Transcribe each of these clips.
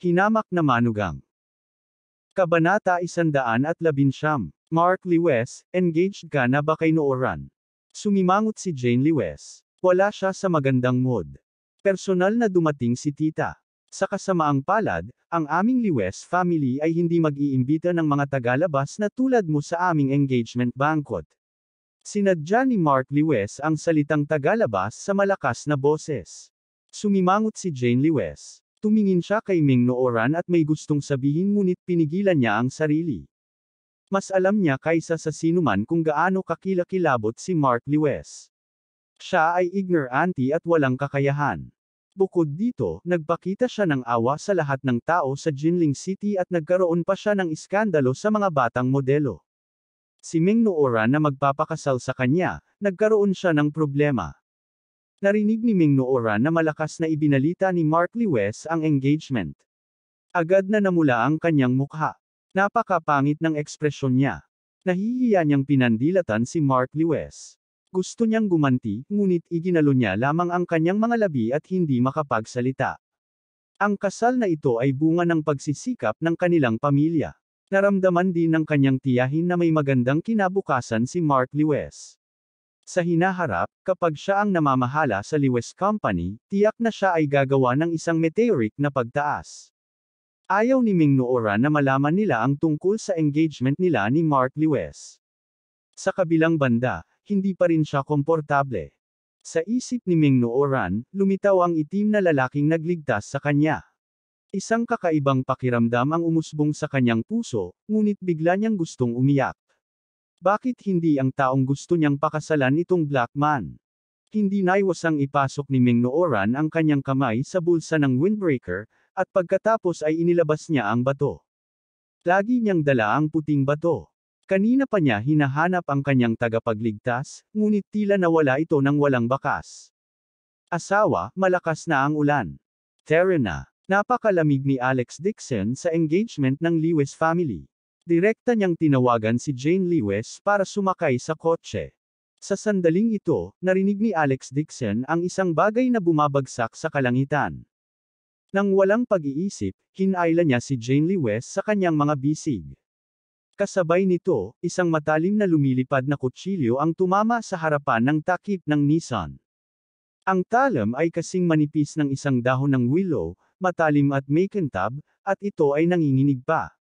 Hinamak na manugang. Kabanata 119. Mark Lewis, engaged ka na ba kay Nooran? Sumimangot si Jane Lewis. Wala siya sa magandang mood. Personal na dumating si tita. Sa kasamaang palad, ang aming Lewis family ay hindi mag-iimbita ng mga tagalabas na tulad mo sa aming engagement banquet. Sinadya ni Mark Lewis ang salitang tagalabas sa malakas na boses. Sumimangot si Jane Lewis. Tumingin siya kay Ming Nooran at may gustong sabihin ngunit pinigilan niya ang sarili. Mas alam niya kaysa sa sinuman kung gaano kakilakilabot si Mark Lewis. Siya ay ignorante at walang kakayahan. Bukod dito, nagpakita siya ng awa sa lahat ng tao sa Jinling City at nagkaroon pa siya ng iskandalo sa mga batang modelo. Si Ming Noora na magpapakasal sa kanya, nagkaroon siya ng problema. Narinig ni Ming Noora na malakas na ibinalita ni Mark Lewis ang engagement. Agad na namula ang kanyang mukha. Napakapangit ng ekspresyon niya. Nahihiya niyang pinandilatan si Mark Lewis. Gusto niyang gumanti, ngunit iginalo niya lamang ang kanyang mga labi at hindi makapagsalita. Ang kasal na ito ay bunga ng pagsisikap ng kanilang pamilya. Naramdaman din ng kanyang tiyahin na may magandang kinabukasan si Mark Lewis. Sa hinaharap, kapag siya ang namamahala sa Lewis Company, tiyak na siya ay gagawa ng isang meteoric na pagtaas. Ayaw ni Ming Noora na malaman nila ang tungkol sa engagement nila ni Mark Lewis. Sa kabilang banda, hindi pa rin siya komportable. Sa isip ni Ming Nooran, lumitaw ang itim na lalaking nagligtas sa kanya. Isang kakaibang pakiramdam ang umusbong sa kanyang puso, ngunit bigla niyang gustong umiyak. Bakit hindi ang taong gusto niyang pakasalan itong black man? Hindi naiwasang ipasok ni Ming Nooran ang kanyang kamay sa bulsa ng windbreaker, at pagkatapos ay inilabas niya ang bato. Lagi niyang dala ang puting bato. Kanina pa niya hinahanap ang kanyang tagapagligtas, ngunit tila nawala ito ng walang bakas. Asawa, malakas na ang ulan. Terena, napakalamig ni Alex Dixon sa engagement ng Lewis family. Direkta niyang tinawagan si Jane Lewis para sumakay sa kotse. Sa sandaling ito, narinig ni Alex Dixon ang isang bagay na bumabagsak sa kalangitan. Nang walang pag-iisip, hinayla niya si Jane Lewis sa kanyang mga bisig. Kasabay nito, isang matalim na lumilipad na kutsilyo ang tumama sa harapan ng takip ng Nissan. Ang talam ay kasing manipis ng isang dahon ng willow, matalim at may kentab, at ito ay nanginginig pa.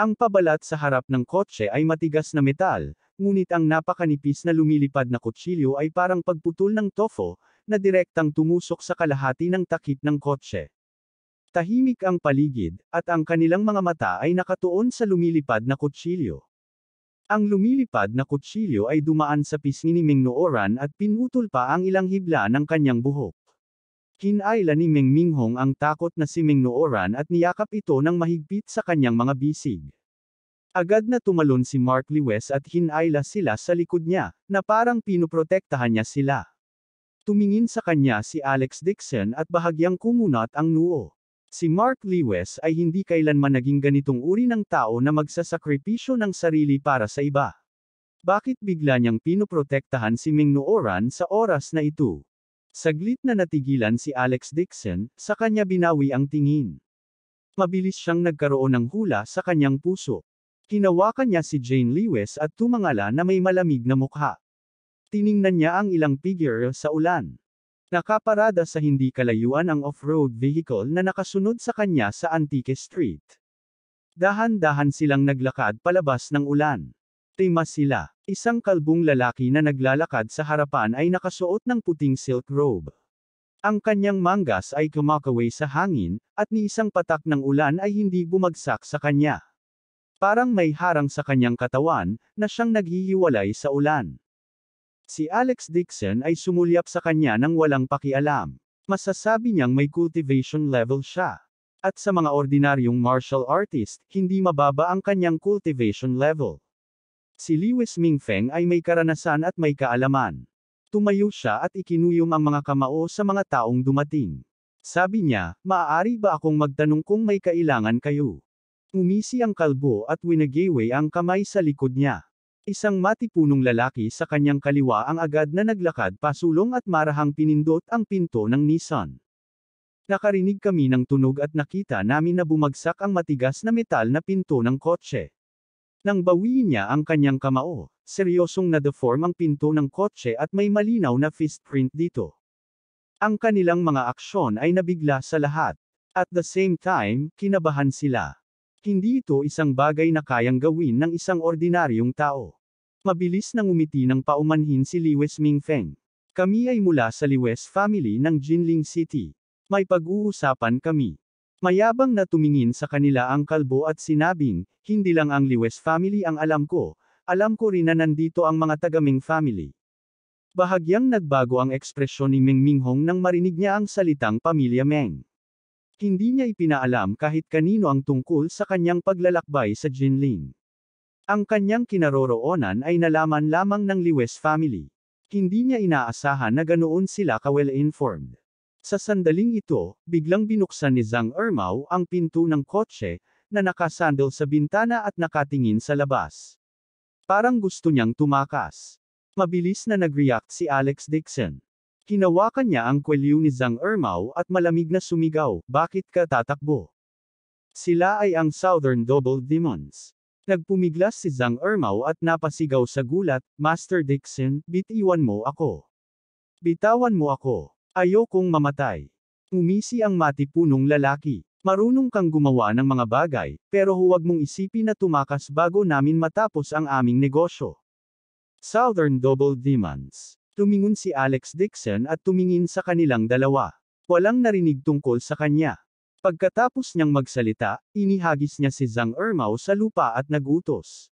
Ang pabalat sa harap ng kotse ay matigas na metal, ngunit ang napakanipis na lumilipad na kutsilyo ay parang pagputol ng tofo, na direktang tumusok sa kalahati ng takip ng kotse. Tahimik ang paligid, at ang kanilang mga mata ay nakatuon sa lumilipad na kutsilyo. Ang lumilipad na kutsilyo ay dumaan sa pisngi ni Ming Nooran at pinutol pa ang ilang hibla ng kanyang buhok. Kinailan ni Meng Minghong ang takot na si Meng Nooran at niyakap ito ng mahigpit sa kanyang mga bisig. Agad na tumalon si Mark Lewis at hinaila sila sa likod niya, na parang pinoprotektahan niya sila. Tumingin sa kanya si Alex Dixon at bahagyang kumunot ang noo. Si Mark Lewis ay hindi kailanman naging ganitong uri ng tao na magsasakripisyo ng sarili para sa iba. Bakit bigla niyang pinoprotektahan si Ming Nooran sa oras na ito? Saglit na natigilan si Alex Dixon, sa kanya binawi ang tingin. Mabilis siyang nagkaroon ng hula sa kanyang puso. Kinawakan niya si Jane Lewis at tumangala na may malamig na mukha. Tiningnan niya ang ilang figure sa ulan. Nakaparada sa hindi kalayuan ang off-road vehicle na nakasunod sa kanya sa Antique Street. Dahan-dahan silang naglakad palabas ng ulan. Tema sila, isang kalbong lalaki na naglalakad sa harapan ay nakasuot ng puting silk robe. Ang kanyang manggas ay kumakaway sa hangin, at ni isang patak ng ulan ay hindi bumagsak sa kanya. Parang may harang sa kanyang katawan, na siyang naghihiwalay sa ulan. Si Alex Dixon ay sumulyap sa kanya ng walang pakialam. Masasabi niyang may cultivation level siya. At sa mga ordinaryong martial artist, hindi mababa ang kanyang cultivation level. Si Liwis Mingfeng ay may karanasan at may kaalaman. Tumayo siya at ikinuyom ang mga kamao sa mga taong dumating. Sabi niya, maaari ba akong magtanong kung may kailangan kayo? Umisi ang kalbo at winagayway ang kamay sa likod niya. Isang matipunong lalaki sa kanyang kaliwa ang agad na naglakad pasulong at marahang pinindot ang pinto ng Nissan. Nakarinig kami ng tunog at nakita namin na bumagsak ang matigas na metal na pinto ng kotse. Nang bawiin niya ang kanyang kamao, seryosong na-deform ang pinto ng kotse at may malinaw na fist print dito. Ang kanilang mga aksyon ay nabigla sa lahat. At the same time, kinabahan sila. Hindi ito isang bagay na kayang gawin ng isang ordinaryong tao. Mabilis nang umiti ng paumanhin si Liwes Mingfeng. Kami ay mula sa Liwes family ng Jinling City. May pag-uusapan kami. Mayabang na tumingin sa kanila ang kalbo at sinabing, hindi lang ang Liwes family ang alam ko, alam ko rin na nandito ang mga tagaming family. Bahagyang nagbago ang ekspresyon ni Meng Minghong nang marinig niya ang salitang pamilya Meng. Hindi niya ipinaalam kahit kanino ang tungkol sa kanyang paglalakbay sa Jinling. Ang kanyang kinaroroonan ay nalaman lamang ng Liwes family. Hindi niya inaasahan na ganoon sila ka-well-informed. Sa sandaling ito, biglang binuksan ni Zhang Ermao ang pinto ng kotse, na nakasandal sa bintana at nakatingin sa labas. Parang gusto niyang tumakas. Mabilis na nag-react si Alex Dixon. Hinawakan niya ang kwelyo ni Zhang Ermao at malamig na sumigaw, bakit ka tatakbo? Sila ay ang Southern Double Demons. Nagpumiglas si Zhang Ermao at napasigaw sa gulat, Master Dixon, bitiwan mo ako. Bitawan mo ako. Ayokong mamatay. Umisi ang matipunong lalaki. Marunong kang gumawa ng mga bagay, pero huwag mong isipin na tumakas bago namin matapos ang aming negosyo. Southern Double Demons. Tumingon si Alex Dixon at tumingin sa kanilang dalawa. Walang narinig tungkol sa kanya. Pagkatapos niyang magsalita, inihagis niya si Zhang Ermao sa lupa at nagutos.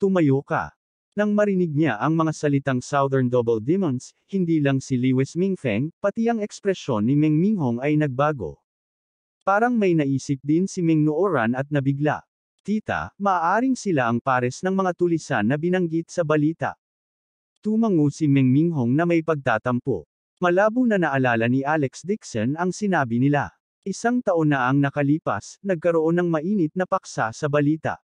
Tumayo ka. Nang marinig niya ang mga salitang Southern Double Demons, hindi lang si Lewis Mingfeng, pati ang ekspresyon ni Meng Minghong ay nagbago. Parang may naisip din si Meng Nooran at nabigla. Tita, maaaring sila ang pares ng mga tulisan na binanggit sa balita. Tumangu si Meng Minghong na may pagtatampo. Malabo na naalala ni Alex Dixon ang sinabi nila. Isang taon na ang nakalipas, nagkaroon ng mainit na paksa sa balita.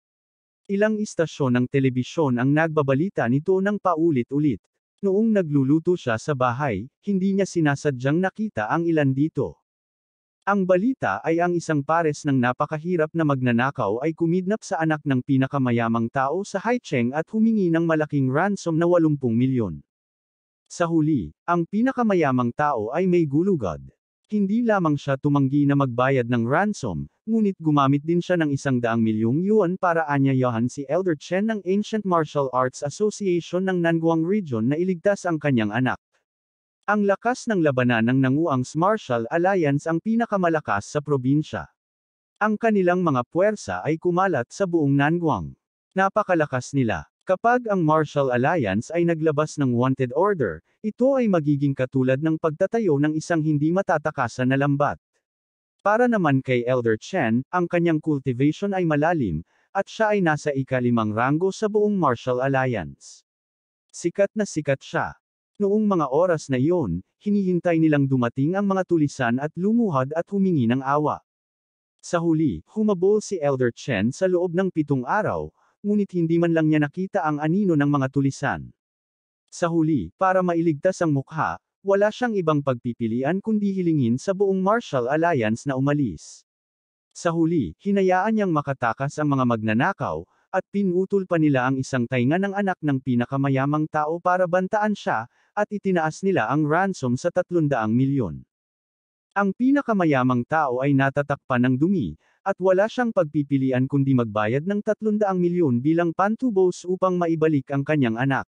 Ilang istasyon ng telebisyon ang nagbabalita nito ng paulit-ulit. Noong nagluluto siya sa bahay, hindi niya sinasadyang nakita ang ilan dito. Ang balita ay ang isang pares ng napakahirap na magnanakaw ay kumidnap sa anak ng pinakamayamang tao sa Haicheng at humingi ng malaking ransom na 80 milyon. Sa huli, ang pinakamayamang tao ay may gulugad. Hindi lamang siya tumanggi na magbayad ng ransom, ngunit gumamit din siya ng isang daang milyong yuan para anyayahan si Elder Chen ng Ancient Martial Arts Association ng Nanguang Region na iligtas ang kanyang anak. Ang lakas ng labanan ng Nanguang's Martial Alliance ang pinakamalakas sa probinsya. Ang kanilang mga puwersa ay kumalat sa buong Nanguang. Napakalakas nila. Kapag ang Martial Alliance ay naglabas ng wanted order, ito ay magiging katulad ng pagtatayo ng isang hindi matatakasan na lambat. Para naman kay Elder Chen, ang kanyang cultivation ay malalim, at siya ay nasa ikalimang ranggo sa buong martial alliance. Sikat na sikat siya. Noong mga oras na iyon, hinihintay nilang dumating ang mga tulisan at lumuhad at humingi ng awa. Sa huli, humabol si Elder Chen sa loob ng pitong araw, ngunit hindi man lang niya nakita ang anino ng mga tulisan. Sa huli, para mailigtas ang mukha, wala siyang ibang pagpipilian kundi hilingin sa buong Marshall Alliance na umalis. Sa huli, hinayaan niyang makatakas ang mga magnanakaw, at pinutol pa nila ang isang tainga ng anak ng pinakamayamang tao para bantaan siya, at itinaas nila ang ransom sa 300 milyon. Ang pinakamayamang tao ay natatakpan ng dumi, at wala siyang pagpipilian kundi magbayad ng 300 milyon bilang pantubos upang maibalik ang kanyang anak.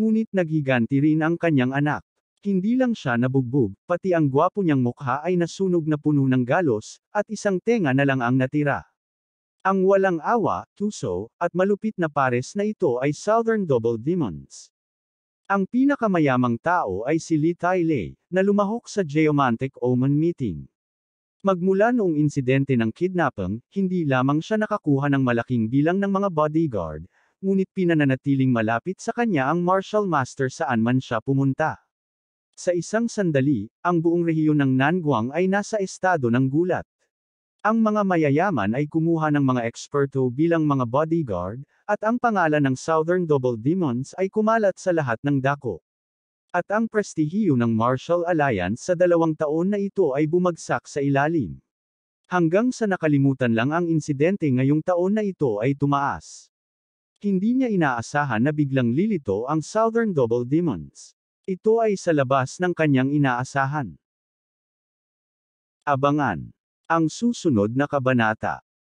Ngunit naghiganti rin ang kanyang anak. Hindi lang siya nabugbog, pati ang gwapo niyang mukha ay nasunog na puno ng galos, at isang tenga na lang ang natira. Ang walang awa, tuso, at malupit na pares na ito ay Southern Double Demons. Ang pinakamayamang tao ay si Lee Tai Lei, na lumahok sa Geomantic Omen Meeting. Magmula noong insidente ng kidnapping, hindi lamang siya nakakuha ng malaking bilang ng mga bodyguard, ngunit pinananatiling malapit sa kanya ang martial master saan man siya pumunta. Sa isang sandali, ang buong rehiyon ng Nanguang ay nasa estado ng gulat. Ang mga mayayaman ay kumuha ng mga eksperto bilang mga bodyguard, at ang pangalan ng Southern Double Demons ay kumalat sa lahat ng dako. At ang prestihiyo ng Martial Alliance sa dalawang taon na ito ay bumagsak sa ilalim. Hanggang sa nakalimutan lang ang insidente ngayong taon na ito ay tumaas. Hindi niya inaasahan na biglang lilito ang Southern Double Demons. Ito ay sa labas ng kanyang inaasahan. Abangan. Ang susunod na kabanata.